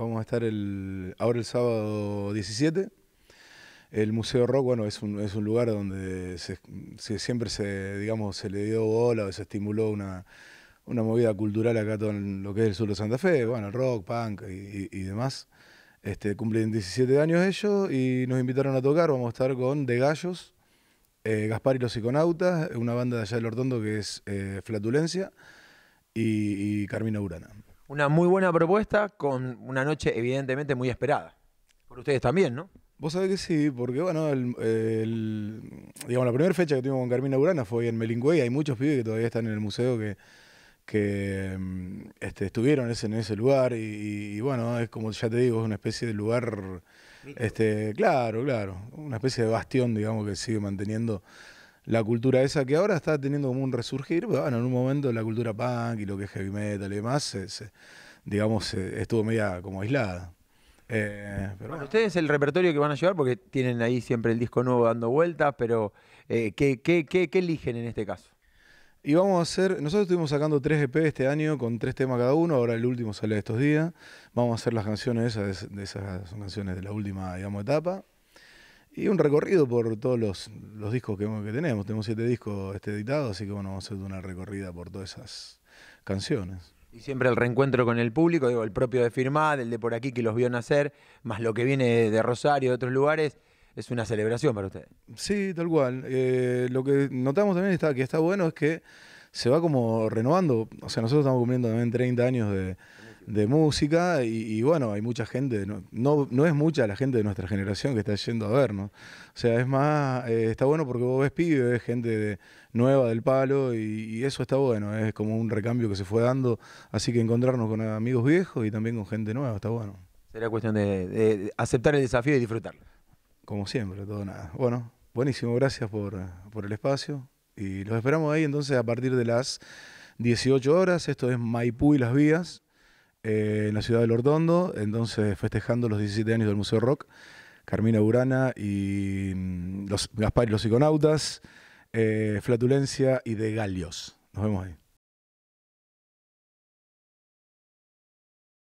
Vamos a estar el, ahora el sábado 17. El Museo Rock, bueno, es un, lugar donde siempre se, digamos, se le dio bola o se estimuló una, una movida cultural acá todo en lo que es el sur de Santa Fe, bueno, el rock, punk y, demás. Este, cumplen 17 años ellos y nos invitaron a tocar. Vamos a estar con De Gallos, eh, Gaspar y los Iconautas, una banda de allá del Ortondo que es eh, Flatulencia y, y Carmina Urana una muy buena propuesta con una noche evidentemente muy esperada. Por ustedes también, ¿no? Vos sabés que sí, porque bueno, la primera fecha que tuvimos con Carmina Urana fue en Melingüey, hay muchos pibes que todavía están en el museo que, mm, este, estuvieron en ese lugar y, bueno, es como ya te digo, es una especie de lugar, este, claro, claro, una especie de bastión, digamos, que sigue manteniendo la cultura esa que ahora está teniendo como un resurgir, pero bueno, en un momento la cultura punk y lo que es heavy metal y demás, digamos, estuvo media como aislada. Eh, bueno, ustedes el repertorio que van a llevar, porque tienen ahí siempre el disco nuevo dando vueltas, pero eh, ¿qué, eligen en este caso? Y vamos a hacer, nosotros estuvimos sacando tres EP este año con tres temas cada uno, ahora el último sale de estos días, vamos a hacer las canciones de esas son canciones de la última, digamos, etapa. Y un recorrido por todos los, discos que, tenemos. Tenemos siete discos este, editados, así que bueno, vamos a hacer una recorrida por todas esas canciones. Y siempre el reencuentro con el público, digo, el propio de Firmad, el de por aquí que los vio nacer, más lo que viene de Rosario, de otros lugares, es una celebración para ustedes. Sí, tal cual. Eh, lo que notamos también está, que está bueno es que se va como renovando. O sea, nosotros estamos cumpliendo también 30 años de, de música y, bueno, hay mucha gente, no, no, es mucha la gente de nuestra generación que está yendo a vernos. O sea, es más, eh, está bueno porque vos ves pibe, ves gente nueva del palo y, eso está bueno, es como un recambio que se fue dando, así que encontrarnos con amigos viejos y también con gente nueva, está bueno. Será cuestión de, aceptar el desafío y disfrutarlo. Como siempre, todo nada. Bueno, buenísimo, gracias por, por el espacio y los esperamos ahí entonces a partir de las 18 horas, esto es Maipú y las vías. Eh, en la ciudad de Lordondo entonces festejando los 17 años del Museo Rock, Carmina Burana y mm, los, Gaspar y los Psiconautas, eh, Flatulencia y De Galios. Nos vemos ahí.